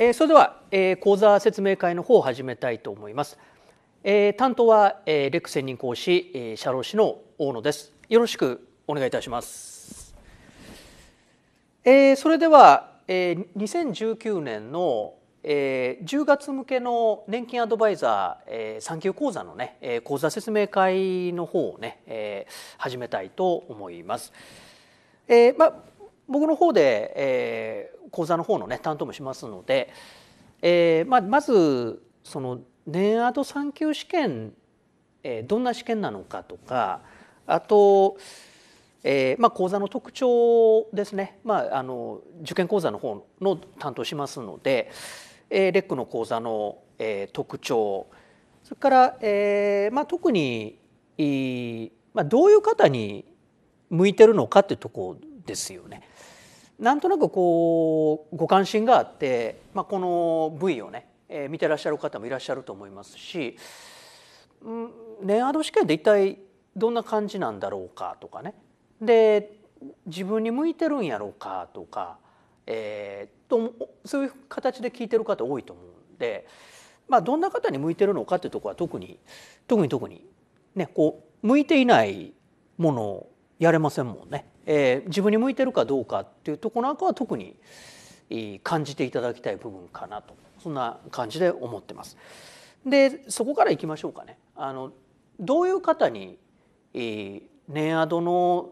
えー、それでは、えー、講座説明会の方を始めたいと思います。えー、担当は、えー、レック専任講師、えー、社労士の大野です。よろしくお願いいたします。えー、それでは、えー、2019年の、えー、10月向けの年金アドバイザー、えー、3級講座のね、えー、講座説明会の方をね、えー、始めたいと思います。えーまあ僕の方で、えー、講座の方のね担当もしますので、えーまあ、まずその年アー3級試験、えー、どんな試験なのかとかあと、えーまあ、講座の特徴ですね、まあ、あの受験講座の方の担当しますので、えー、レックの講座の、えー、特徴それから、えーまあ、特に、まあ、どういう方に向いてるのかっていうとこですよね。なんとなくこうご関心があって、まあ、この部位をね、えー、見てらっしゃる方もいらっしゃると思いますし、うん、年アド試験で一体どんな感じなんだろうかとかねで自分に向いてるんやろうかとか、えー、とそういう形で聞いてる方多いと思うんで、まあ、どんな方に向いてるのかっていうとこは特に特に特に、ね、こう向いていないものをやれませんもんね。えー、自分に向いてるかどうかっていうとこなんかは特に感じていただきたい部分かなとそんな感じで思ってます。でそこからいきましょうかね。あのどういう方に、えー、ネアドの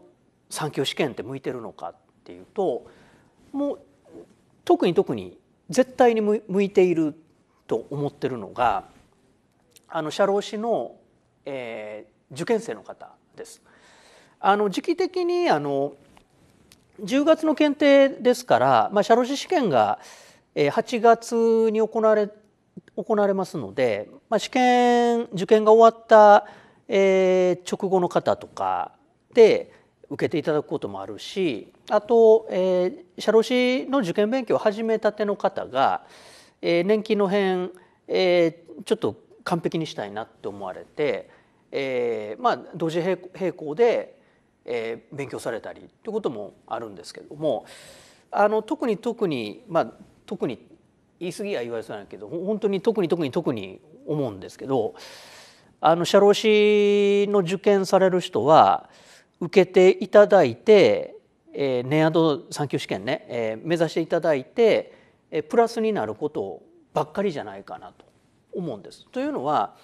産業試験って向いてるのかっていうともう特に特に絶対に向いていると思ってるのがあの社労士の、えー、受験生の方です。あの時期的にあの10月の検定ですから、まあ、社労士試験が8月に行われ行われますので、まあ、試験受験が終わった、えー、直後の方とかで受けていただくこともあるしあと、えー、社労士の受験勉強を始めたての方が、えー、年金の辺、えー、ちょっと完璧にしたいなって思われて、えーまあ、同時並行でえー、勉強されたりということもあるんですけどもあの特に特にまあ特に言い過ぎは言われそうだけど本当に特に特に特に思うんですけどあの社労士の受験される人は受けていただいて、えー、ア度3級試験ね、えー、目指していただいて、えー、プラスになることばっかりじゃないかなと思うんです。というのは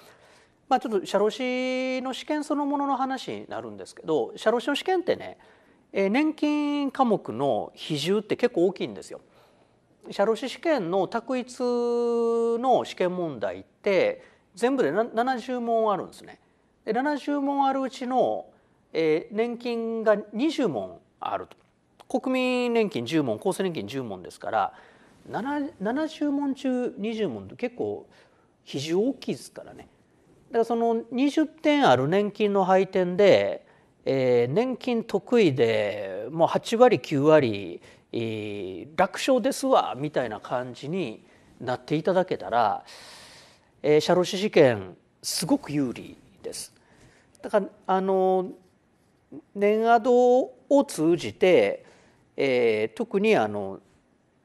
まあ、ちょっと社労士の試験そのものの話になるんですけど社労士の試験ってね年金科目の比重って結構大きいんですよ。社労士試験の択一の試験問題って全部で70問あるんですね。で70問あるうちの、え年金が20問あると国民年金10問厚生年金10問ですから70問中20問って結構比重大きいですからねからその20点ある年金の配点で、えー、年金得意でもう8割9割、えー、楽勝ですわみたいな感じになっていただけたら、えー、社労士試験すごく有利です。だからあの年アドを通じて、えー、特にあの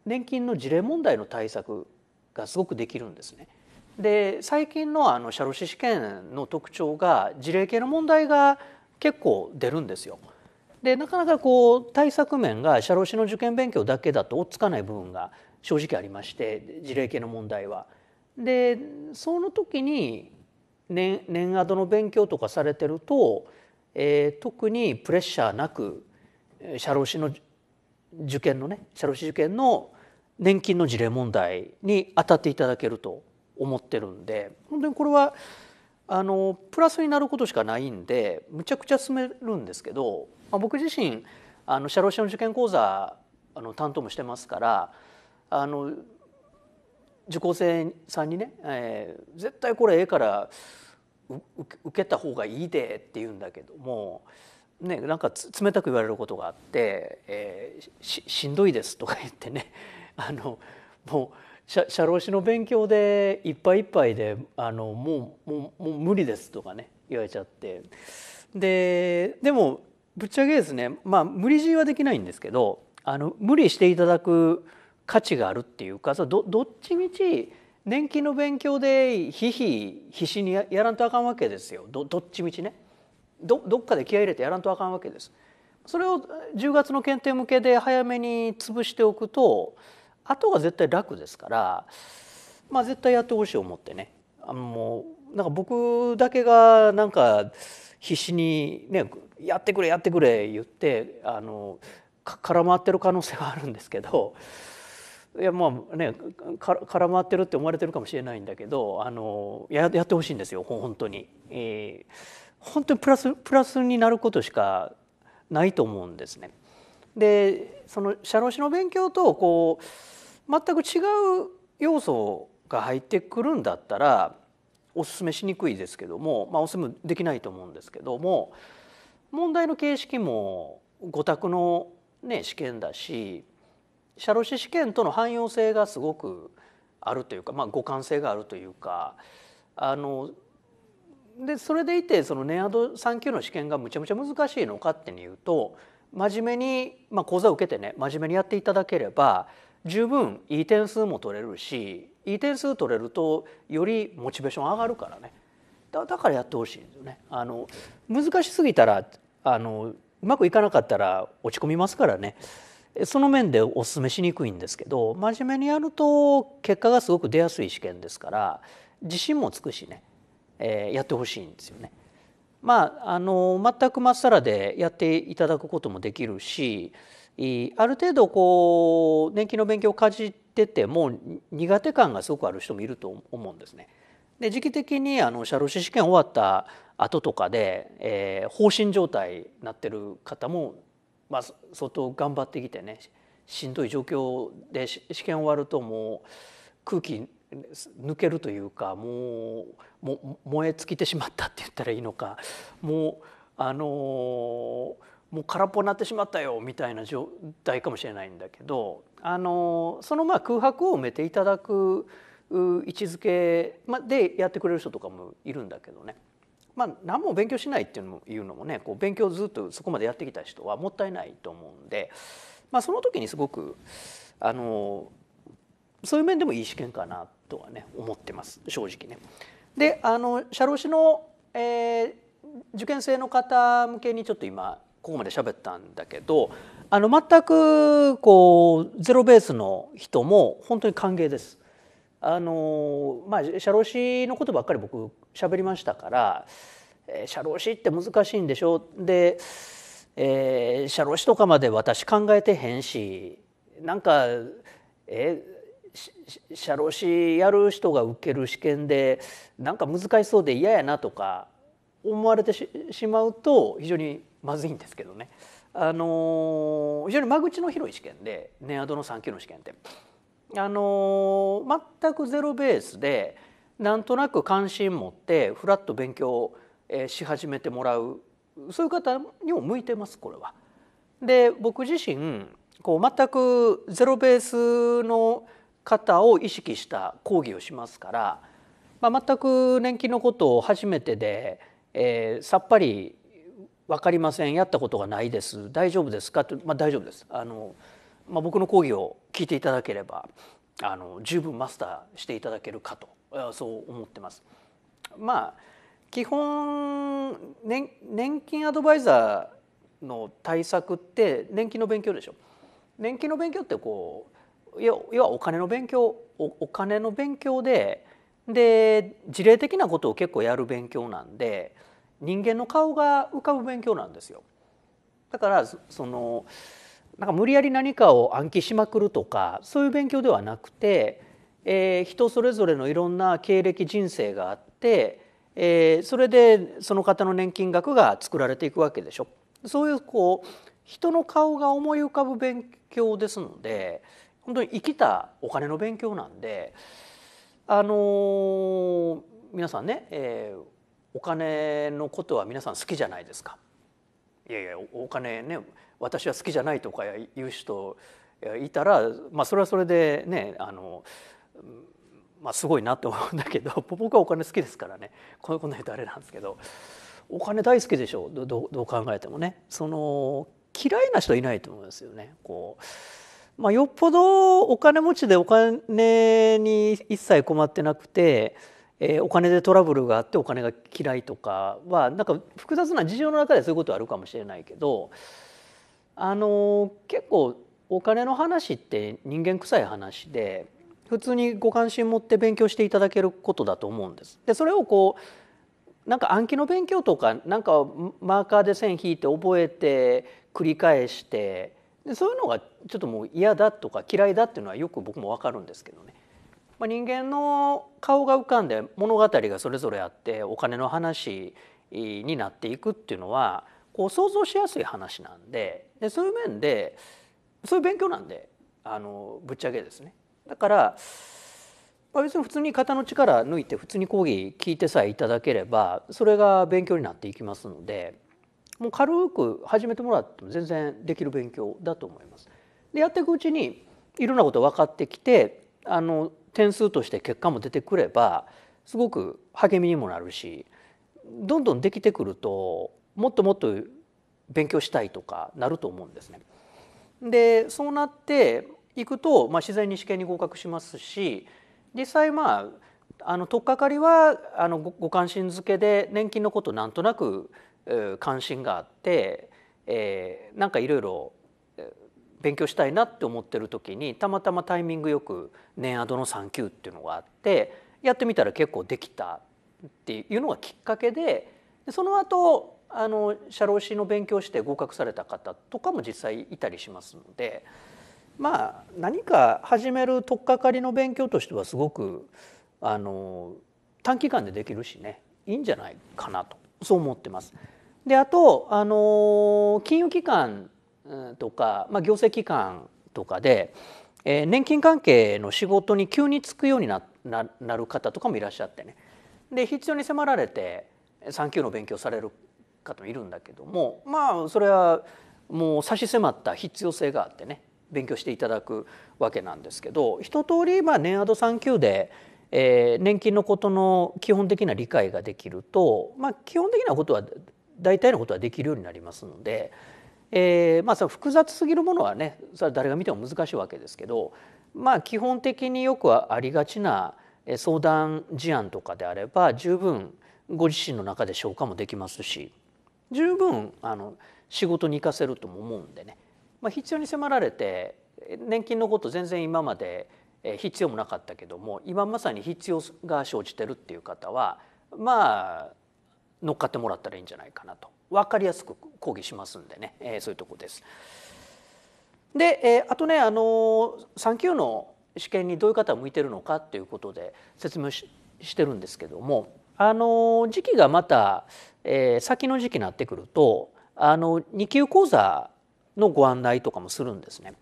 年金の事例問題の対策がすごくできるんですね。で最近のあの社労士試験の特徴が事例系の問題が結構出るんですよ。でなかなかこう対策面が社労士の受験勉強だけだと追っつかない部分が正直ありまして事例系の問題は。でその時に年年アドの勉強とかされてると、えー、特にプレッシャーなく社労士の受験のね社労士受験の年金の事例問題に当たっていただけると思ってるんで本当にこれはあのプラスになることしかないんでむちゃくちゃ進めるんですけど、まあ、僕自身あの社労士の受験講座あの担当もしてますからあの受講生さんにね、えー、絶対これええから受けた方がいいでって言うんだけども。ね、なんか冷たく言われることがあって、えー、ししんどいですとか言ってねあのもう社労士の勉強でいっぱいいっぱいであのもうもうもう無理ですとかね言われちゃってででもぶっちゃけですねまあ無理強いはできないんですけどあの無理していただく価値があるっていうかどどっちみち年金の勉強でひひ必死にやらんとあかんわけですよどどっちみちねどどっかで気合入れてやらんとあかんわけです。それを10月の検定向けで早めに潰しておくと後が絶対楽ですから、まあ、絶対やってほしい思ってねあのなんか僕だけがなんか必死に、ね「やってくれやってくれ」言ってあの空回ってる可能性はあるんですけどいやまあね空回ってるって思われてるかもしれないんだけどあのややってほしいんですよ本当に、えー。本当にプラスプラスになることしかないと思うんですね。でその社労士の勉強とこう全く違う要素が入ってくるんだったらおすすめしにくいですけども、まあ、おすすめできないと思うんですけども問題の形式も5択の、ね、試験だし社労士試験との汎用性がすごくあるというか、まあ、互換性があるというかあのでそれでいてそのネアド3級の試験がむちゃむちゃ難しいのかっていうと真面目に、まあ、講座を受けてね真面目にやっていただければ十分いい点数も取れるしいい点数取れるとよりモチベーション上がるからねだからやってほしいんですよね。あの難しすぎたらあのうまくいかなかったら落ち込みますからねその面でお勧めしにくいんですけど真面目にやると結果がすごく出やすい試験ですから自信もつくしね、えー、やってほしいんですよね。まあ、あの全くまっさらでやっていただくこともできるしある程度こう年金の勉強をかじってても苦手感がすごくある人もいると思うんですね。で時期的にあの社労士試験終わった後とかで、えー、放心状態になってる方も、まあ、相当頑張ってきてねしんどい状況で試験終わるともう空気抜けるというかもうも燃え尽きてしまったって言ったらいいのかもうあのーもう空っぽになってしまったよみたいな状態かもしれないんだけどあのそのまあ空白を埋めていただく位置づけでやってくれる人とかもいるんだけどね、まあ、何も勉強しないっていうのもいうのもねこう勉強ずっとそこまでやってきた人はもったいないと思うんで、まあ、その時にすごくあのそういう面でもいい試験かなとはね思ってます正直ね。であの社労士の、えー受験生の方向けにちょっと今ここまで喋ったんだけどあの全くこうゼロベースの人も本当に歓迎です。あのまあ社労士のことばっかり僕喋りましたから社労士って難しいんでしょうで、え社労士とかまで私考えてへんしなんかえ社労士やる人が受ける試験でなんか難しそうで嫌やなとか思われてしまうと非常にまずいんですけどね、あの非常に間口の広い試験でネアドの3級の試験って。あの全くゼロベースでなんとなく関心持ってふらっと勉強し始めてもらうそういう方にも向いてますこれは。で僕自身こう全くゼロベースの方を意識した講義をしますから、まあ、全く年金のことを初めてで、えー、さっぱり分かりませんやったことがないです大丈夫ですか?」と、まあ、大丈夫です」あの、まあ、僕の講義を聞いていただければあの十分マスターしていただけるかとそう思ってます。まあ基本年年金アドバイザーの対策って年金の勉強でしょ年金の勉強ってこう要はお金の勉強お金の勉強でで事例的なことを結構やる勉強なんで人間の顔が浮かぶ勉強なんですよ。だからそのなんか無理やり何かを暗記しまくるとかそういう勉強ではなくて、えー、人それぞれのいろんな経歴人生があって、えー、それでその方の年金額が作られていくわけでしょ。そういうこう人の顔が思い浮かぶ勉強ですので本当に生きたお金の勉強なんであのー、皆さんね、えーお金のことは皆さん好きじゃないですか。いやいやお金ね私は好きじゃないとか言う人いたら、まあ、それはそれでねあの、まあ、すごいなと思うんだけど 僕はお金好きですからねこんな人あれなんですけどお金大好きでしょどどどう考えてもねその嫌いな人いないと思うんですよね。こうまあ、よっぽどお金持ちでお金に一切困ってなくてえー、お金でトラブルがあってお金が嫌いとかはなんか複雑な事情の中でそういうことはあるかもしれないけどあの結構お金の話って人間臭い話で普通にご関心持って勉強していただけることだと思うんです。でそれをこうなんか暗記の勉強とかなんかマーカーで線引いて覚えて繰り返してでそういうのがちょっともう嫌だとか嫌いだっていうのはよく僕も分かるんですけどね。まあ、人間の顔が浮かんで物語がそれぞれあってお金の話になっていくっていうのはこう想像しやすい話なんででそういう面でそういう勉強なんであのぶっちゃけですね。だから、別に普通に肩の力抜いて普通に講義聞いてさえいただければそれが勉強になっていきますのでもう軽く始めてもらっても全然できる勉強だと思います。でやっていくうちにいろんなこと分かってきてあの点数として結果も出てくればすごく励みにもなるしどんどんできてくるともっともっと勉強したいとかなると思うんですね。でそうなっていくと、まあ、自然に試験に合格しますし実際まああの取っかかりはあのご関心づけで年金のことなんとなく、関心があって、えー、なんかいろいろ勉強したいなって思ってる時にたまたまタイミングよく年アドの3級っていうのがあってやってみたら結構できたっていうのがきっかけでその後あの社労士の勉強して合格された方とかも実際いたりしますのでまあ何か始める取っかかりの勉強としてはすごくあの短期間でできるしねいいんじゃないかなとそう思ってます。であとあの金融機関とか、まあ、行政機関とかで、えー、年金関係の仕事に急に就くようにななる方とかもいらっしゃってねで必要に迫られて産休の勉強される方もいるんだけどもまあそれはもう差し迫った必要性があってね勉強していただくわけなんですけど一通りまあ年アド産休で、えー、年金のことの基本的な理解ができると、まあ、基本的なことは大体のことはできるようになりますので。えー、まあ、その複雑すぎるものはねそれは誰が見ても難しいわけですけど、まあ、基本的によくはありがちな相談事案とかであれば十分ご自身の中で消化もできますし十分あの仕事に生かせるとも思うんでね、まあ、必要に迫られて年金のこと全然今まで必要もなかったけども今まさに必要が生じてるっていう方はまあ乗っかってもらったらいいんじゃないかなと分かりやすく講義しますんでね、えー、そういうとこです。で、えー、あとねあの3級の試験にどういう方が向いてるのかっていうことで説明してるんですけどもあの時期がまた、えー、先の時期になってくるとあの2級講座のご案内とかもするんですね。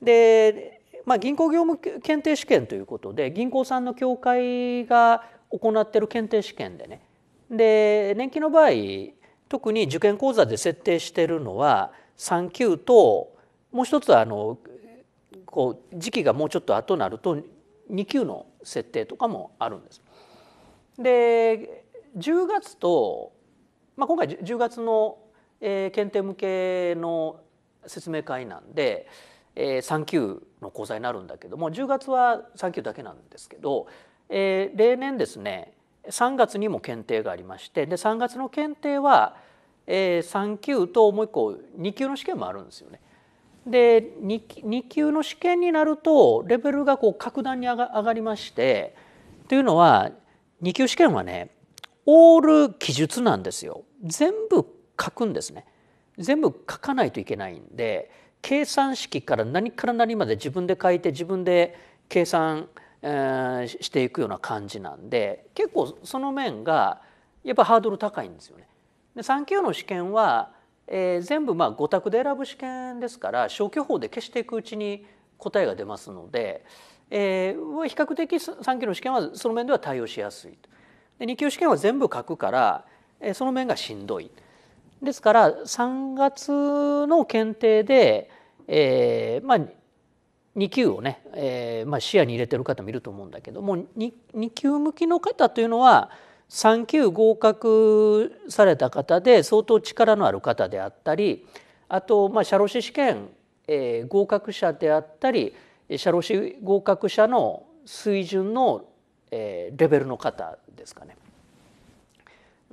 で、まあ、銀行業務検定試験ということで銀行さんの協会が行ってる検定試験でねで年金の場合特に受験講座で設定しているのは3級ともう一つはあのこう時期がもうちょっと後になると2級の設定とかもあるんです。で10月と、まあ、今回10月の、えー、検定向けの説明会なんで、えー、3級の講座になるんだけども10月は3級だけなんですけど、えー、例年ですね3月にも検定がありましてで3月の検定は、え3級ともう一個2級の試験もあるんですよね。で 2, 2級の試験になるとレベルがこう格段に上が上がりましてというのは2級試験はねオール記述なんですよ全部書くんですね全部書かないといけないんで計算式から何から何まで自分で書いて自分で計算えー、していくような感じなんで結構その面がやっぱハードル高いんですよね。で3級の試験は、えー、全部まあ5択で選ぶ試験ですから消去法で消していくうちに答えが出ますので、えー、比較的3級の試験はその面では対応しやすいで2級試験は全部書くから、えー、その面がしんどい。ですから3月の検定で、えーまあ、2級をね、えー、まあ、視野に入れてる方もいると思うんだけども 2, 2級向きの方というのは3級合格された方で相当力のある方であったりあと、まあ、社労士試験、えー、合格者であったり社労士合格者の水準の、えー、レベルの方ですかね。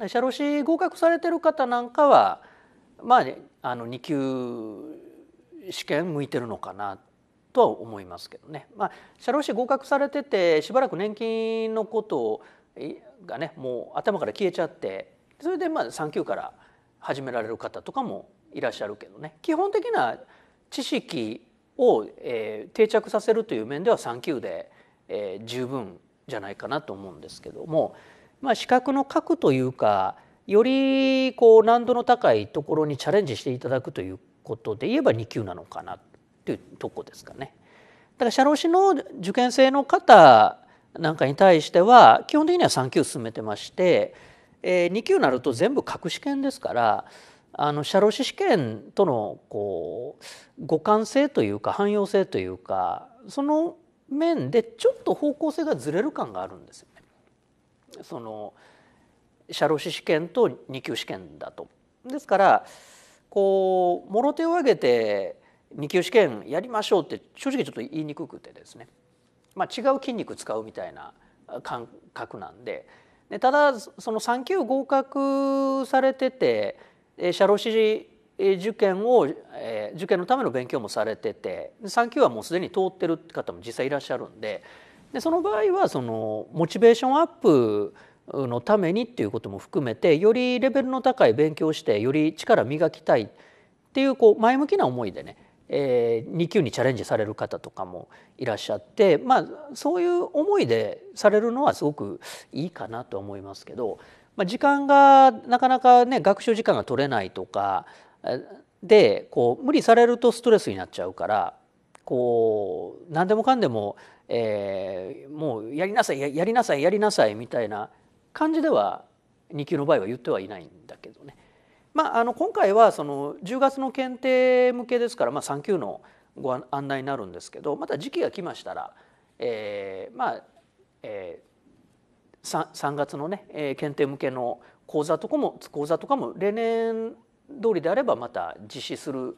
社労士合格されてる方なんかは、まあ、ね、あの2級試験向いてるのかなとは思いますけどね、まあ、社労士合格されててしばらく年金のことがねもう頭から消えちゃってそれでまあ産休から始められる方とかもいらっしゃるけどね基本的な知識を、えー、定着させるという面では産休で、えー、十分じゃないかなと思うんですけども、まあ、資格の核というかよりこう難度の高いところにチャレンジしていただくということで言えば2級なのかなっていうとこですかね。だから社労士の受験生の方なんかに対しては基本的には3級進めてまして、え2級になると全部各試験ですからあの社労士試験とのこう互換性というか汎用性というかその面でちょっと方向性がずれる感があるんですよね。その社労士試験と2級試験だと。ですからこう諸手を挙げて2級試験やりましょうって正直ちょっと言いにくくてですね、まあ、違う筋肉使うみたいな感覚なんででただその3級合格されてて社労士受験を、え受験のための勉強もされてて3級はもうすでに通ってるって方も実際いらっしゃるんででその場合はそのモチベーションアップのためにっていうことも含めてよりレベルの高い勉強してより力磨きたいっていうこう前向きな思いでねえー、2級にチャレンジされる方とかもいらっしゃって、まあ、そういう思いでされるのはすごくいいかなと思いますけど、まあ、時間がなかなかね学習時間が取れないとかでこう無理されるとストレスになっちゃうからこう何でもかんでも、えー、もうやりなさいやりなさいやりなさいみたいな感じでは2級の場合は言ってはいないんだけどね。まあ、あの今回はその10月の検定向けですから、まあ、3級のご案内になるんですけどまた時期が来ましたら、えー、まあ、えー、3, 月のね、えー、検定向けの講座とかも講座とかも例年通りであればまた実施する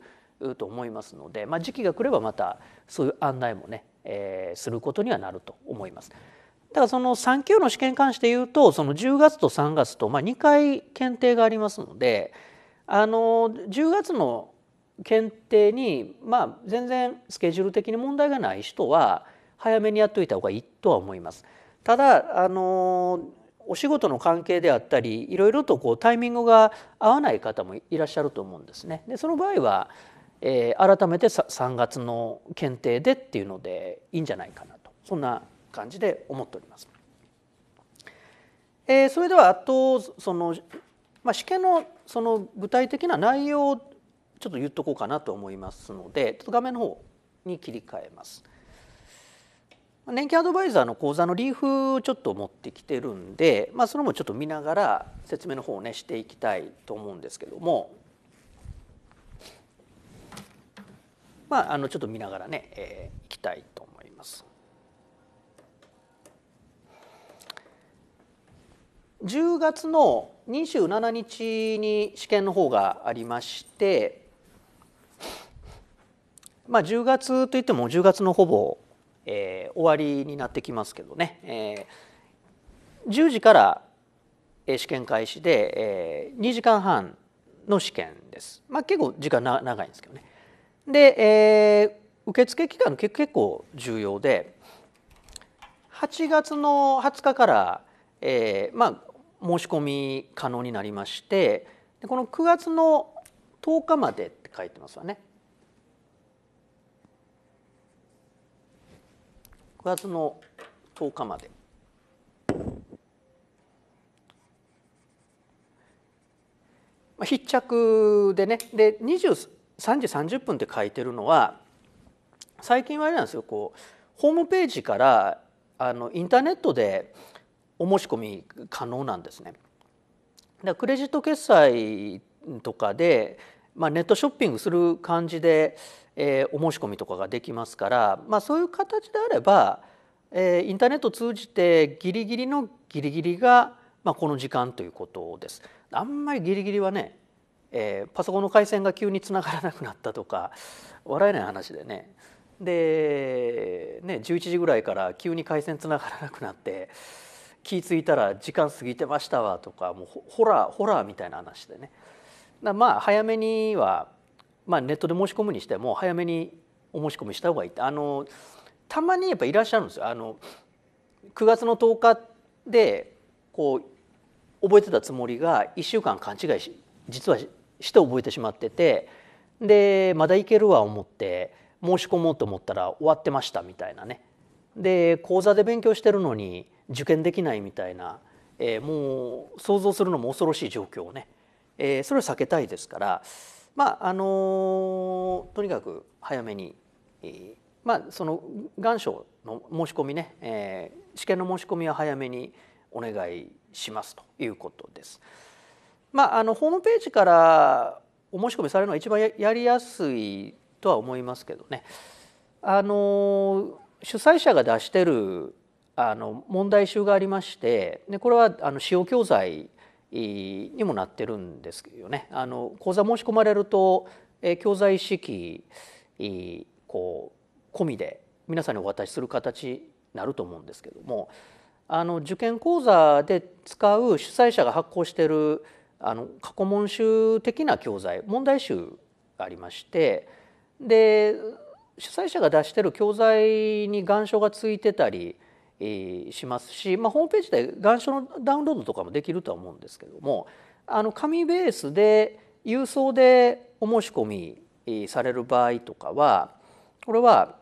と思いますので、まあ、時期が来ればまたそういう案内もね、えー、することにはなると思います。だからその3級の試験に関して言うとその10月と3月と、ま2回検定がありますので、あの10月の検定に、まあ、全然スケジュール的に問題がない人は早めにやっといた方がいいとは思います。ただあのお仕事の関係であったりいろいろとこうタイミングが合わない方もいらっしゃると思うんですね。でその場合は、えー、改めて3月の検定でっていうのでいいんじゃないかなとそんな感じで思っております。えー、それではあとそのまあ、試験のその具体的な内容をちょっと言っとこうかなと思いますのでちょっと画面の方に切り替えます。年金アドバイザーの講座のリーフをちょっと持ってきてるんで、まあ、それもちょっと見ながら説明の方をねしていきたいと思うんですけども、まあ、あのちょっと見ながらね、えー、いきたいと思います。10月の27日に試験の方がありまして、まあ、10月といっても10月のほぼ、えー、終わりになってきますけどね、えー、10時から試験開始で、えー、2時間半の試験です。まあ、結構時間な長いんですけどね。で、えー、受付期間結構重要で8月の20日から、えーまあ、申し込み可能になりましてでこの9月の10日までって書いてますわね。9月の10日まで。筆着でねで23時30分って書いてるのは最近はあれなんですよこうホームページからあのインターネットでお申し込み可能なんですね。クレジット決済とかで、まあ、ネットショッピングする感じで、えー、お申し込みとかができますから、まあ、そういう形であれば、えー、インターネットを通じてギリギリのギリギリが、まあ、この時間ということです。あんまりギリギリはね、えー、パソコンの回線が急につながらなくなったとか笑えない話でねでね11時ぐらいから急に回線つながらなくなって。気付いたら時間過ぎてましたわとかもうホラーホラーみたいな話でねまあ早めには、まあ、ネットで申し込むにしても早めにお申し込みした方がいいあのたまにやっぱいらっしゃるんですよ。あの9月の10日でこう覚えてたつもりが1週間勘違いし実はして覚えてしまっててでまだいけるわ思って申し込もうと思ったら終わってましたみたいなね。で講座で勉強してるのに受験できないみたいな、えー、もう想像するのも恐ろしい状況をね、えー、それは避けたいですからまああのとにかく早めに、えー、まあその願書の申し込みね、えー、試験の申し込みは早めにお願いしますということです。まあ、あのホームページからお申し込みされるのが一番やりやすいとは思いますけどね。あの主催者が出してるあの問題集がありましてでこれはあの使用教材にもなってるんですけどねあの講座申し込まれると、え教材一式こう込みで皆さんにお渡しする形になると思うんですけどもあの受験講座で使う主催者が発行しているあの過去問集的な教材問題集がありましてで主催者が出してる教材に願書がついてたりしますし、まあ、ホームページで願書のダウンロードとかもできるとは思うんですけどもあの紙ベースで郵送でお申し込みされる場合とかはこれは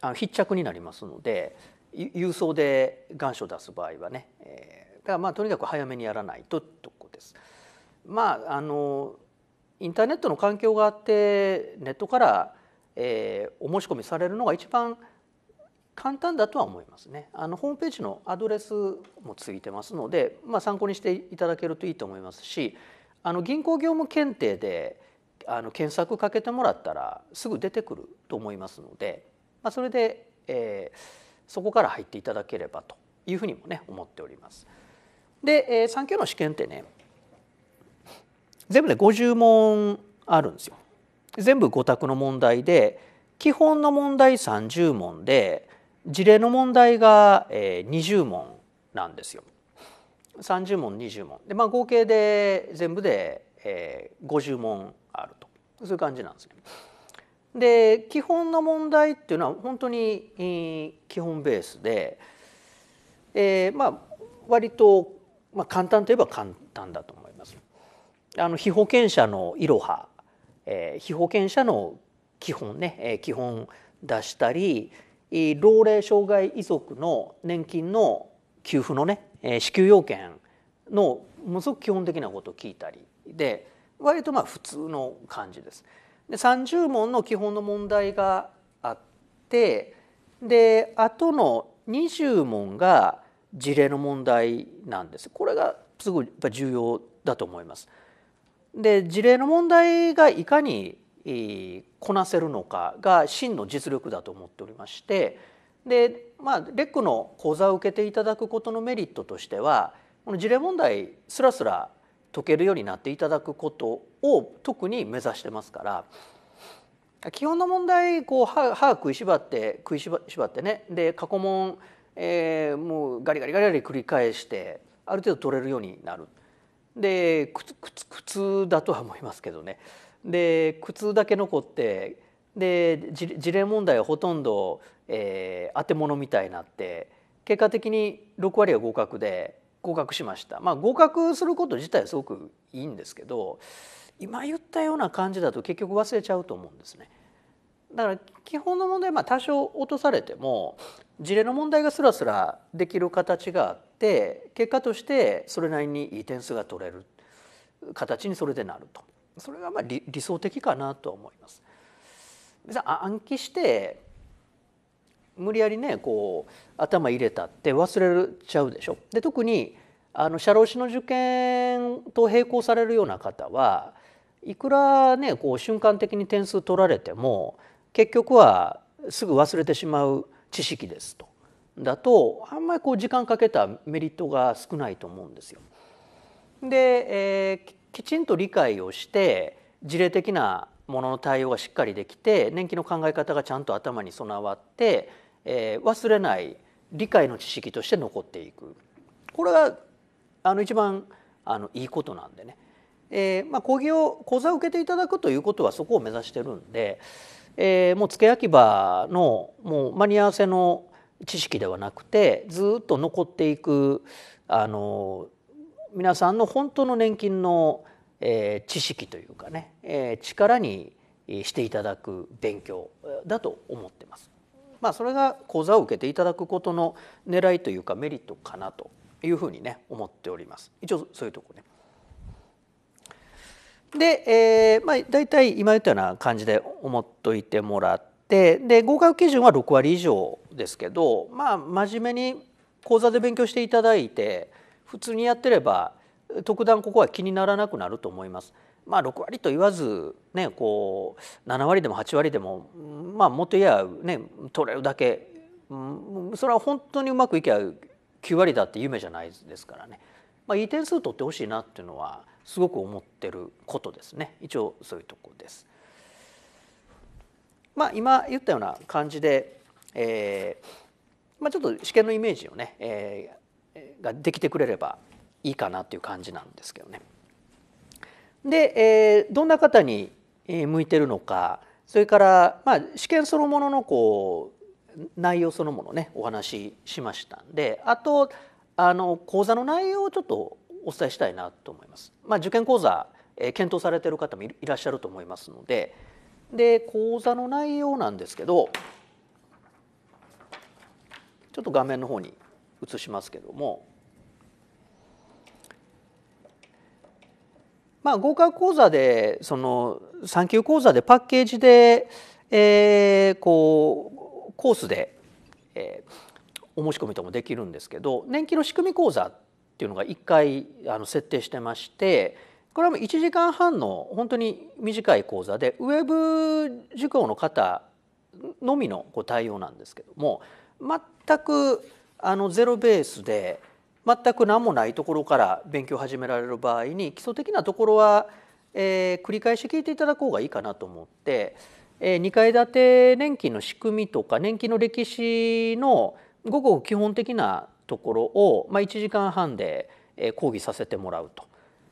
あの必着になりますので郵送で願書を出す場合はね、えー、だからまあとにかく早めにやらないととこです。まあ、あのインターネットの環境があってネットから、えー、お申し込みされるのが一番簡単だとは思いますねあのホームページのアドレスもついてますので、まあ、参考にしていただけるといいと思いますしあの銀行業務検定であの検索かけてもらったらすぐ出てくると思いますので、まあ、それで、えー、そこから入っていただければというふうにもね思っております。で、えー、3級の試験ってね全部で50問あるんですよ。全部5択の問題で基本の問題30問で事例の問題が、えー、20問なんですよ。30問20問で、まあ、合計で全部で、えー、50問あるとそういう感じなんですね。で基本の問題っていうのは本当に基本ベースで、えー、まあ割と、まあ、簡単といえば簡単だと思います。あの被保険者のいろは、えー、被保険者の基本ね、えー、基本出したり、老齢障害遺族の年金の給付のね支給要件のものすごく基本的なことを聞いたりで割とまあ普通の感じです。で30問の基本の問題があってであとの20問が事例の問題なんです。これがすごい重要だと思います。で事例の問題がいかにこなせるのかが真の実力だと思っておりましてで、まあ、レックの講座を受けていただくことのメリットとしてはこの事例問題すらすら解けるようになっていただくことを特に目指してますから基本の問題こう歯歯食いしばって食いしばってねで過去問、えー、もうガリガリガリガリ繰り返してある程度取れるようになる。で苦痛だとは思いますけどねで苦痛だけ残ってで事例問題はほとんど、えー、当て物みたいになって結果的に6割は合格で合格しました、まあ、合格すること自体はすごくいいんですけど今言ったような感じだと結局忘れちゃうと思うんですね。だから基本の問題はまあ多少落とされても事例の問題がスラスラできる形があって結果としてそれなりにいい点数が取れる形にそれでなると。それがまあ理理想的かなと思います。別に暗記して無理やりねこう頭入れたって忘れちゃうでしょ。で特にあの社労士の受験と並行されるような方はいくらねこう瞬間的に点数取られても結局はすぐ忘れてしまう知識ですと。だとあんまりこう時間かけたメリットが少ないと思うんですよ。で、えー、きちんと理解をして事例的なものの対応がしっかりできて年金の考え方がちゃんと頭に備わって、えー、忘れない理解の知識として残っていくこれがあの一番あのいいことなんでね、えーまあ、講義を講座を受けていただくということはそこを目指してるんで、えー、もう付け焼き場のもう間に合わせの知識ではなくてずっと残っていくあの皆さんの本当の年金の、えー、知識というかね、えー、力にしていただく勉強だと思ってます。まあ、それが講座を受けていただくことの狙いというかメリットかなというふうにね思っております。一応そういうとこね。で、えーまあ、大体今言ったような感じで思っといてもらってで合格基準は6割以上ですけど、まあ、真面目に講座で勉強していただいて普通にやってれば特段ここは気にならなくなると思います。まあ、6割と言わず、ね、こう7割でも8割でも、まあ、もっと言えね、取れるだけ、うん、それは本当にうまくいけば9割だって夢じゃないですからね、まあ、いい点数取ってほしいなっていうのはすごく思ってることですね一応そういうとこです。まあ、今言ったような感じで、えーまあ、ちょっと試験のイメージをね、えー、ができてくれればいいかなという感じなんですけどね。で、えー、どんな方に向いてるのかそれから、まあ、試験そのもののこう内容そのものねお話ししましたんであとあの講座の内容をちょっとお伝えしたいなと思います。まあ、受験講座、えー、検討されてる方もいらっしゃると思いますのでで講座の内容なんですけどちょっと画面の方に移しますけどもまあ、合格講座でその3級講座でパッケージで、えー、こうコースで、えー、お申し込みともできるんですけど年金の仕組み講座っていうのが1回あの設定してましてこれはもう1時間半の本当に短い講座でウェブ受講の方のみのこう対応なんですけども全くあのゼロベースで。全く何もないところから勉強を始められる場合に基礎的なところは、えー、繰り返し聞いていただく方がいいかなと思って、えー、2階建て年金の仕組みとか年金の歴史のごく基本的なところを、まあ、1時間半で講義させてもらうと。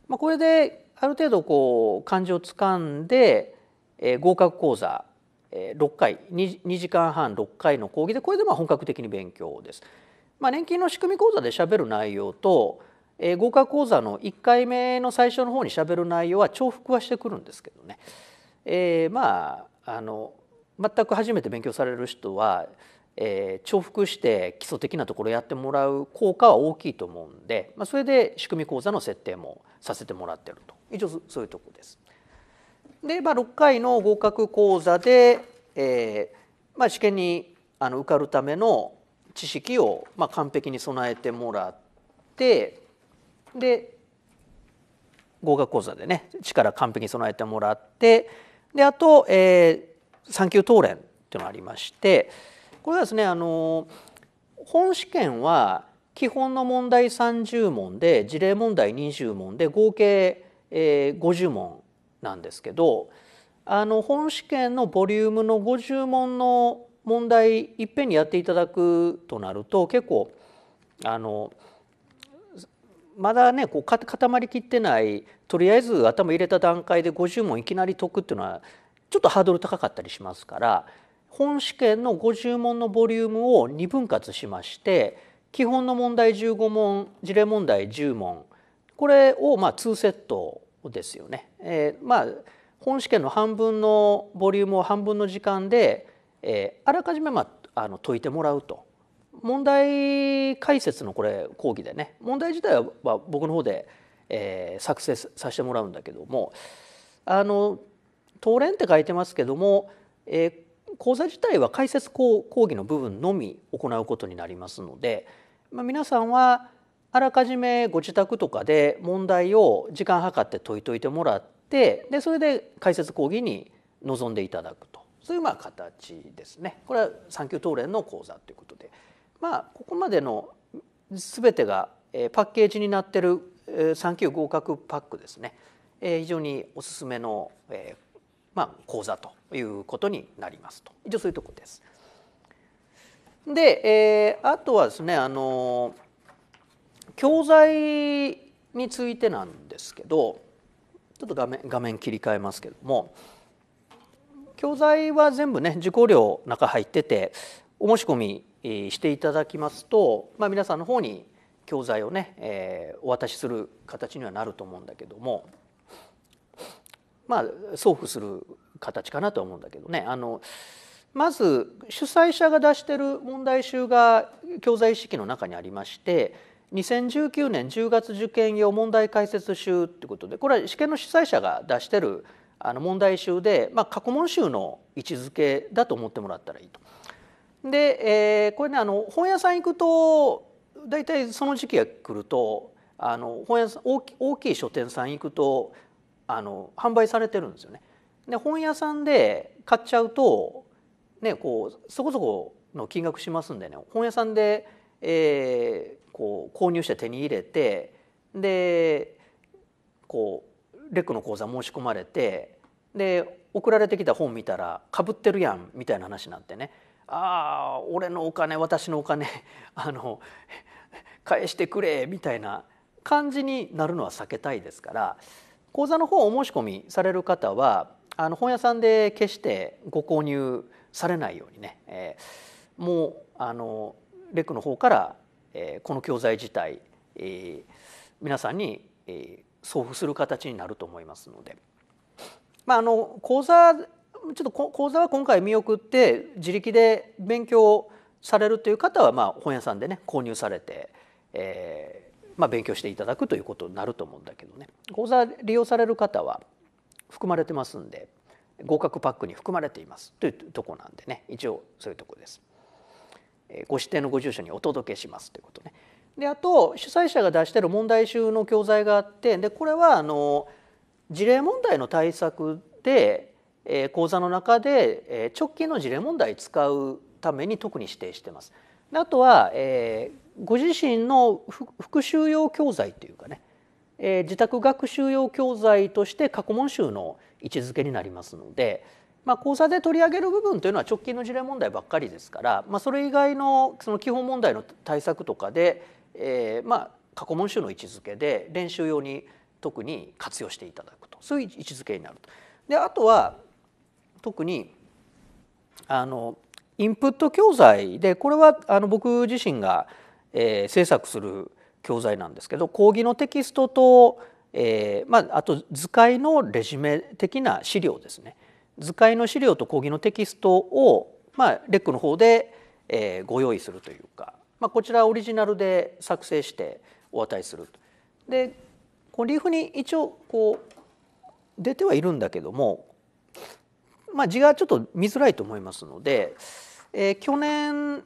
まあ、これである程度こう漢字をつかんで、えー、合格講座6回 2, 2時間半6回の講義でこれでまあ本格的に勉強です。まあ、年金の仕組み講座でしゃべる内容と、えー、合格講座の1回目の最初の方にしゃべる内容は重複はしてくるんですけどね、えー、まああの全く初めて勉強される人は、えー、重複して基礎的なところやってもらう効果は大きいと思うんで、まあ、それで仕組み講座の設定もさせてもらってると一応そういうとこです。で、まあ、6回の合格講座で、えーまあ、試験にあの受かるための知識をまあ完璧に備えてもらってで合格講座でね力完璧に備えてもらってであと、えー、3級東連っていうのがありましてこれはですねあの本試験は基本の問題30問で事例問題20問で合計、え50問なんですけどあの本試験のボリュームの50問の問題いっぺんにやっていただくとなると結構あのまだねこう固まりきってないとりあえず頭入れた段階で50問いきなり解くっていうのはちょっとハードル高かったりしますから本試験の50問のボリュームを2分割しまして基本の問題15問事例問題10問これをまあ2セットですよね。えー、まあ本試験の半分のボリュームを半分の時間でえー、あらかじめ、まあ、あの解いてもらうと問題解説のこれ講義でね問題自体は僕の方で、えー、作成させてもらうんだけどもあの答練って書いてますけども、えー、講座自体は解説講講義の部分のみ行うことになりますので、まあ、皆さんはあらかじめご自宅とかで問題を時間計って解いといてもらってでそれで解説講義に臨んでいただくと。そういうまあ形ですねこれは産休当連の講座ということでまあここまでの全てがパッケージになってる産休合格パックですね非常におすすめのまあ講座ということになりますと一応そういうとこです。で、えー、あとはですねあの教材についてなんですけどちょっと画面画面切り替えますけども。教材は全部ね受講料中入っててお申し込みしていただきますと、まあ、皆さんの方に教材をね、えー、お渡しする形にはなると思うんだけどもまあ送付する形かなとは思うんだけどねあのまず主催者が出してる問題集が教材意識の中にありまして2019年10月受験用問題解説集ってことでこれは試験の主催者が出してるあの問題集で、まあ、過去問集の位置づけだと思ってもらったらいいと。で、えー、これねあの本屋さん行くと大体その時期が来るとあの本屋さん大きい書店さん行くとあの販売されてるんですよね。で本屋さんで買っちゃうと、ね、こうそこそこの金額しますんでね本屋さんで、えー、こう購入して手に入れてでこうレックの講座申し込まれてで送られてきた本見たらかぶってるやんみたいな話になってねああ俺のお金私のお金 あの返してくれみたいな感じになるのは避けたいですから講座の方をお申し込みされる方はあの本屋さんで決してご購入されないようにね、えー、もうあのレックの方から、えー、この教材自体、えー、皆さんに、えー、送付する形になると思いますので、まあ、あの講座ちょっと講座は今回見送って自力で勉強されるという方はまあ本屋さんでね購入されて、えまあ、勉強していただくということになると思うんだけどね講座利用される方は含まれてますんで合格パックに含まれていますというとこなんでね一応そういうとこです。ご指定のご住所にお届けしますということねであと主催者が出している問題集の教材があってでこれはあの事例問題の対策で、えー、講座の中で、えー、直近の事例問題使うために特に指定してます。であとは、えー、ご自身の復習用教材というかね、えー、自宅学習用教材として過去問集の位置づけになりますので、まあ、講座で取り上げる部分というのは直近の事例問題ばっかりですから、まあ、それ以外のその基本問題の対策とかでえー、まあ過去問集の位置づけで練習用に特に活用していただくとそういう位置づけになると。であとは特にあのインプット教材でこれはあの僕自身が、えー、制作する教材なんですけど講義のテキストと、えーまあ、あと図解のレジュメ的な資料ですね図解の資料と講義のテキストを、まあ、レックの方で、えー、ご用意するというかまあ、こちらオリジナルで作成してお与えするでこうリーフに一応こう出てはいるんだけども、まあ、字がちょっと見づらいと思いますので、えー、去年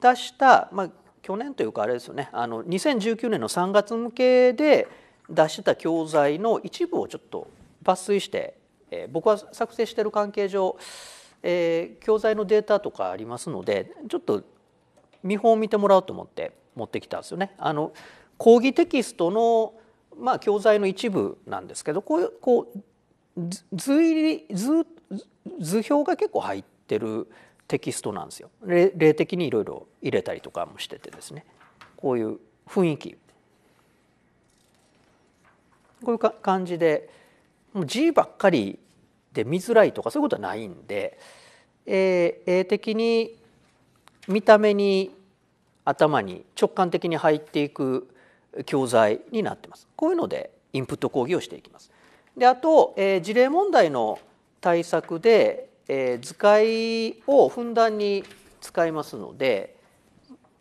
出した、まあ、去年というかあれですよねあの2019年の3月向けで出してた教材の一部をちょっと抜粋して、えー、僕は作成してる関係上、えー、教材のデータとかありますのでちょっと見本を見てもらおうと思って持ってきたんですよね。あの講義テキストのまあ、教材の一部なんですけどこういうこう図入図図表が結構入ってるテキストなんですよ。例的にいろいろ入れたりとかもしててですねこういう雰囲気こういうか感じでもう字ばっかりで見づらいとかそういうことはないんで、えー、絵的に見た目に頭に直感的に入っていく教材になってます。こういうのでインプット講義をしていきます。であと、えー、事例問題の対策で、えー、図解をふんだんに使いますので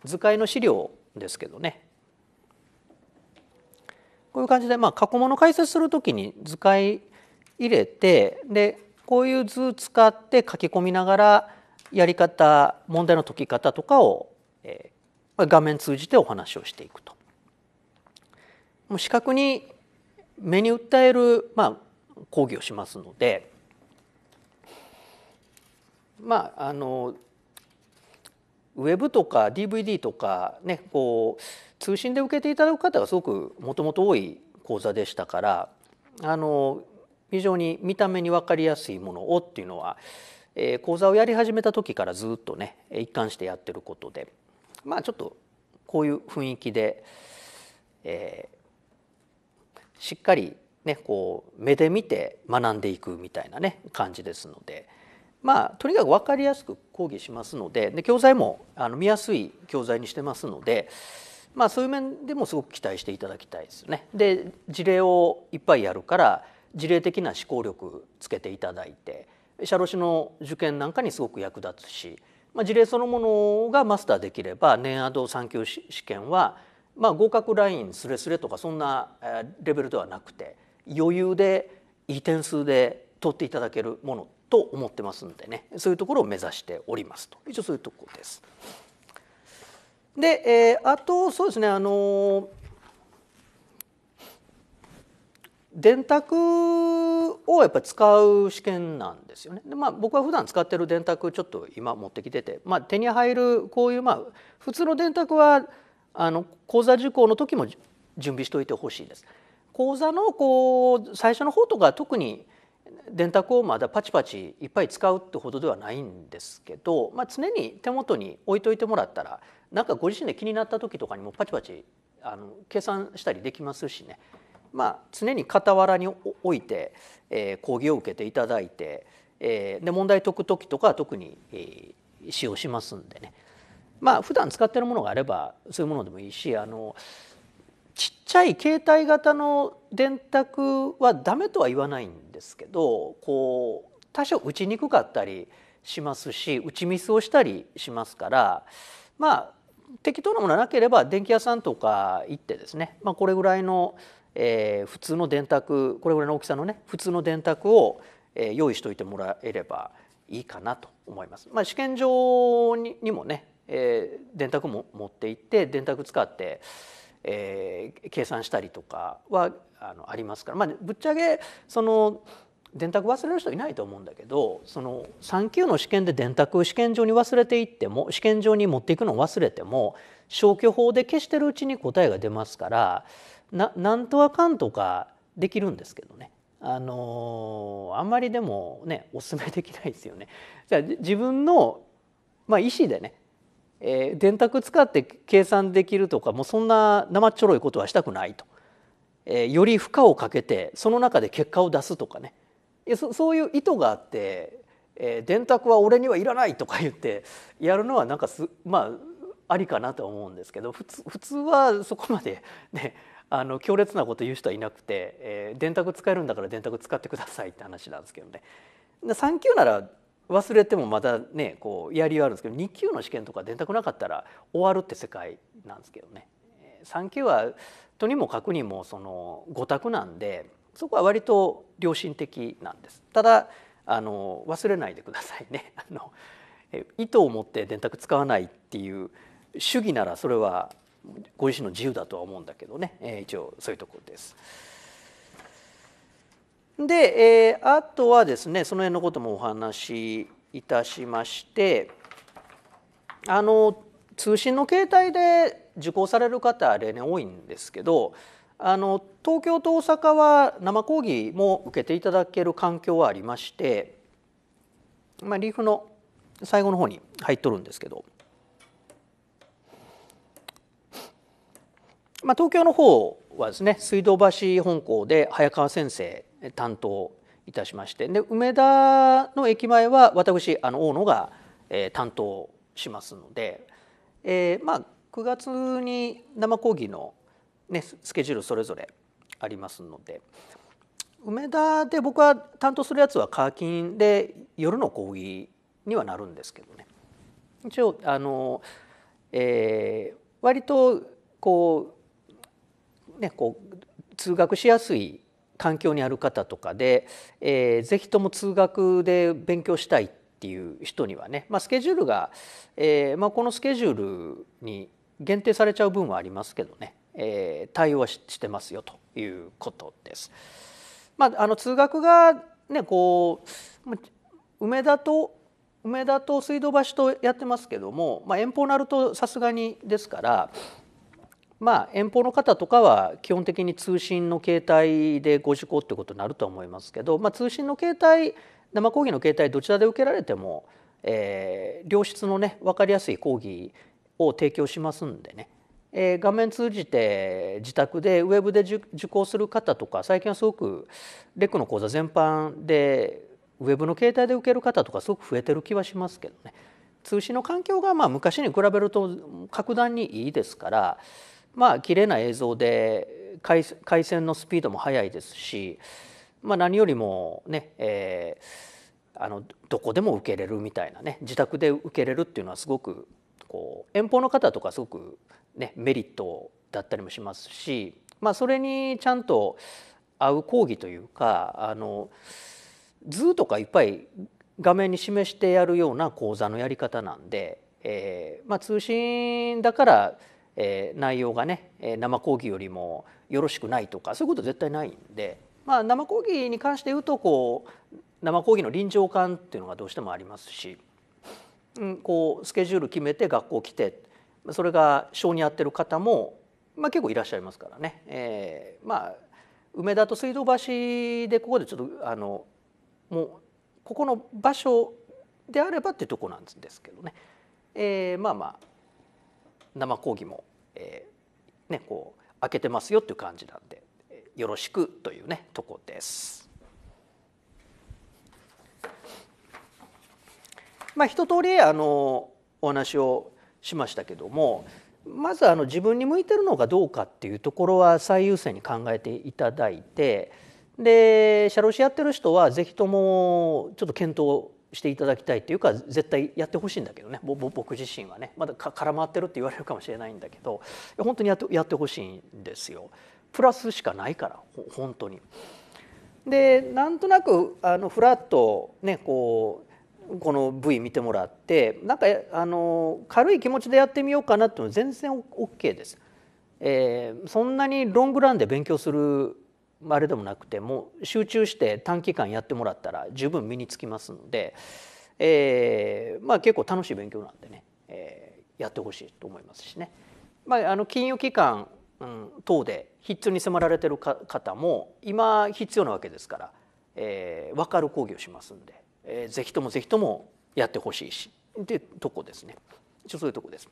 図解の資料ですけどねこういう感じで、まあ、過去問の解説するときに図解入れてでこういう図使って書き込みながらやり方問題の解き方とかを、え画面通じてお話をしていくと。もう視覚に目に訴える、まあ、講義をしますので、まあ、あのウェブとか DVD とか、ね、こう通信で受けていただく方がすごくもともと多い講座でしたからあの非常に見た目に分かりやすいものをっていうのは、え講座をやり始めた時からずっとね一貫してやってることで。まあちょっとこういう雰囲気で、えー、しっかりねこう目で見て学んでいくみたいなね感じですので。まあ、とにかく分かりやすく講義しますのでで教材もあの見やすい教材にしてますので、まあ、そういう面でもすごく期待していただきたいですよね。で事例をいっぱいやるから事例的な思考力つけていただいて社労士の受験なんかにすごく役立つしまあ、事例そのものがマスターできれば年アド3級試験は、まあ、合格ラインすれすれとかそんなレベルではなくて余裕でいい点数で取っていただけるものと思ってますんでねそういうところを目指しておりますと一応そういうところです。で、えー、あとそうですねあのー電卓をやっぱ使う試験なんですよね。でまあ僕は普段使ってる電卓ちょっと今持ってきてて、まあ、手に入るこういうまあ普通の電卓はあの講座受講の時も準備しておいてほしいです。講座のこう最初の方とか特に電卓をまだパチパチいっぱい使うってほどではないんですけど、まあ、常に手元に置いといてもらったらなんかご自身で気になった時とかにもパチパチあの計算したりできますしね。まあ、常に傍らに置いて、えー、講義を受けていただいて、えー、で問題解く時とかは特に、えー、使用しますんでねまあ普段使ってるものがあればそういうものでもいいしあのちっちゃい携帯型の電卓はダメとは言わないんですけどこう多少打ちにくかったりしますし打ちミスをしたりしますからまあ適当なものがなければ電気屋さんとか行ってですね、まあ、これぐらいのえー、普通の電卓これぐらいの大きさのね普通の電卓を、えー、用意しておいてもらえればいいかなと思います。まあ、試験場にもね、えー、電卓も持って行って電卓使って、えー、計算したりとかはあのありますから、まあ、ぶっちゃけその電卓忘れる人いないと思うんだけどその3級の試験で電卓試験場に忘れていっても試験場に持っていくのを忘れても消去法で消してるうちに答えが出ますから。ななんとあかんとかできるんですけどねあのー、あんまりでもねおすめできないですよね。じゃあ自分の、まあ、意思でね、えー、電卓使って計算できるとかもうそんな生っちょろいことはしたくないと、えー、より負荷をかけてその中で結果を出すとかねいそそういう意図があって、えー、電卓は俺にはいらないとか言ってやるのはなんかすまあありかなと思うんですけど普通普通はそこまでねあの強烈なこと言う人はいなくて、えー、電卓使えるんだから電卓使ってくださいって話なんですけどね。3級なら忘れてもまたねこうやりはあるんですけど2級の試験とか電卓なかったら終わるって世界なんですけどね。3級はとにもかくにもその5択なんでそこは割と良心的なんです。ただあの忘れないでくださいね。あの意図を持って電卓使わないっていう主義ならそれはご自身の自由だとは思うんだけどね、えー、一応そういうところです。で、えー、あとはですねその辺のこともお話しいたしましてあの通信の携帯で受講される方例年、多いんですけどあの東京と大阪は生講義も受けていただける環境はありまして、まあ、リーフの最後の方に入っとるんですけどまあ、東京の方はですね水道橋本校で早川先生担当いたしましてで梅田の駅前は私あの大野が、えー、担当しますので、えー、まあ9月に生講義の、ね、スケジュールそれぞれありますので梅田で僕は担当するやつは課金で夜の講義にはなるんですけどね一応あの、えー、割とこうね、こう通学しやすい環境にある方とかで、えー、ぜひとも通学で勉強したいっていう人にはね、まあ、スケジュールが、えーまあ、このスケジュールに限定されちゃう分はありますけどね、えー、対応はしてますよということです。まあ、あの通学が、ね、こう梅田と梅田と水道橋とやってますけども、まあ、遠方になるとさすがにですからまあ、遠方の方とかは基本的に通信の携帯でご受講ってことになると思いますけど、まあ、通信の携帯生講義の携帯どちらで受けられても、えー、良質のね分かりやすい講義を提供しますんでね、えー、画面通じて自宅でウェブで受講する方とか最近はすごくレックの講座全般でウェブの携帯で受ける方とかすごく増えてる気はしますけどね通信の環境がまあ昔に比べると格段にいいですから。まあ綺麗な映像で回回線のスピードも速いですし、まあ、何よりもね、えー、あのどこでも受けれるみたいなね自宅で受けれるっていうのはすごくこう遠方の方とかすごく、ね、メリットだったりもしますし、まあ、それにちゃんと合う講義というかあの図とかいっぱい画面に示してやるような講座のやり方なんで、えーまあ、通信だからえー、内容がね生講義よりもよろしくないとかそういうこと絶対ないんで、まあ、生講義に関して言うとこう生講義の臨場感っていうのがどうしてもありますし、うん、こうスケジュール決めて学校来てそれが性に合ってる方も、まあ、結構いらっしゃいますからね、えー、まあ梅田と水道橋でここでちょっとあのもうここの場所であればっていうとこなんですけどね、えー、まあまあ生講義も、えー、ね、こう開けてますよっていう感じなんでよろしくというねとこです。まあ、一通りあのお話をしましたけどもまずあの自分に向いてるのがどうかっていうところは最優先に考えていただいてで社労士やってる人は是非ともちょっと検討していただきたいというか絶対やってほしいんだけどね僕自身はねまだ空回ってるって言われるかもしれないんだけど本当にやってやってほしいんですよ。プラスしかないから本当に。でなんとなくあのフラッとねこうこの部位見てもらってなんかあの軽い気持ちでやってみようかなっていうのは全然 OK です。えー、そんなにロングランで勉強するあれでもなくても集中して短期間やってもらったら十分身につきますので、えーまあ、結構楽しい勉強なんでね、えー、やってほしいと思いますしね。まあ、あの金融機関、うん、等で必要に迫られてる方も今必要なわけですから、えー、分かる講義をしますんで、えー、ぜひともぜひともやってほしいしってとこですね。一応そういうとこです。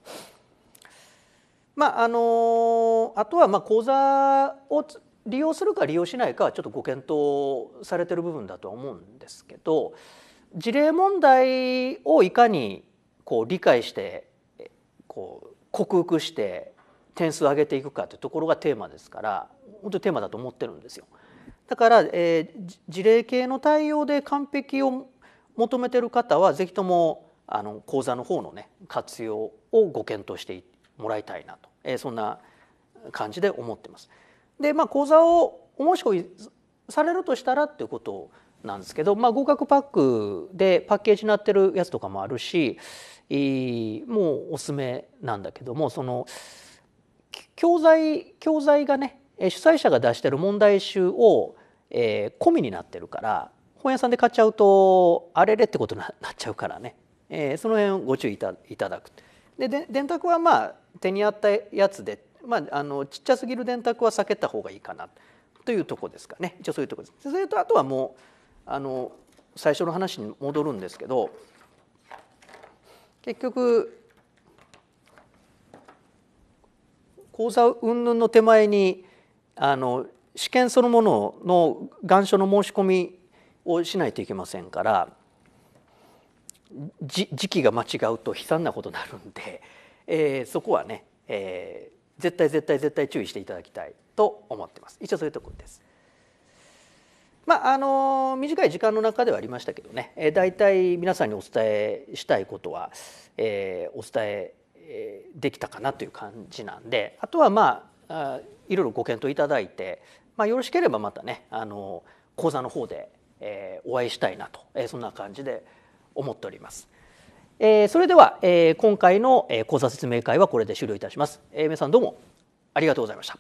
まああのあとはまあ講座を利用するか利用しないかはちょっとご検討されてる部分だとは思うんですけど事例問題をいかにこう理解してこう克服して点数を上げていくかというところがテーマですから本当にテーマだと思ってるんですよ。だから、えー、事例系の対応で完璧を求めてる方は是非ともあの講座の方のね活用をご検討してもらいたいなと、えー、そんな感じで思ってます。で、まあ、講座をお申し込みされるとしたらっていうことなんですけど、まあ、合格パックでパッケージになってるやつとかもあるしもうおすすめなんだけどもその教材教材がね主催者が出してる問題集を、えー、込みになってるから本屋さんで買っちゃうとあれれってことになっちゃうからね、えー、その辺ご注意いただく。で電卓はまあ手に合ったやつでまあ、あのちっちゃすぎる電卓は避けた方がいいかなというとこですかね一応そういうとこですそれとあとはもうあの最初の話に戻るんですけど結局講座云々の手前にあの試験そのものの願書の申し込みをしないといけませんから時期が間違うと悲惨なことになるんで、えー、そこはね、えー、絶対絶対絶対注意していただきたいと思ってます一応そういうところです。まあ、あの短い時間の中ではありましたけどね、え大体皆さんにお伝えしたいことは、えー、お伝えできたかなという感じなんであとはまあいろいろご検討いただいて、まあ、よろしければまたねあの講座の方で、えー、お会いしたいなと、えー、そんな感じで思っております。えー、それでは、えー、今回の講座説明会はこれで終了いたします。えー、皆さんどうもありがとうございました。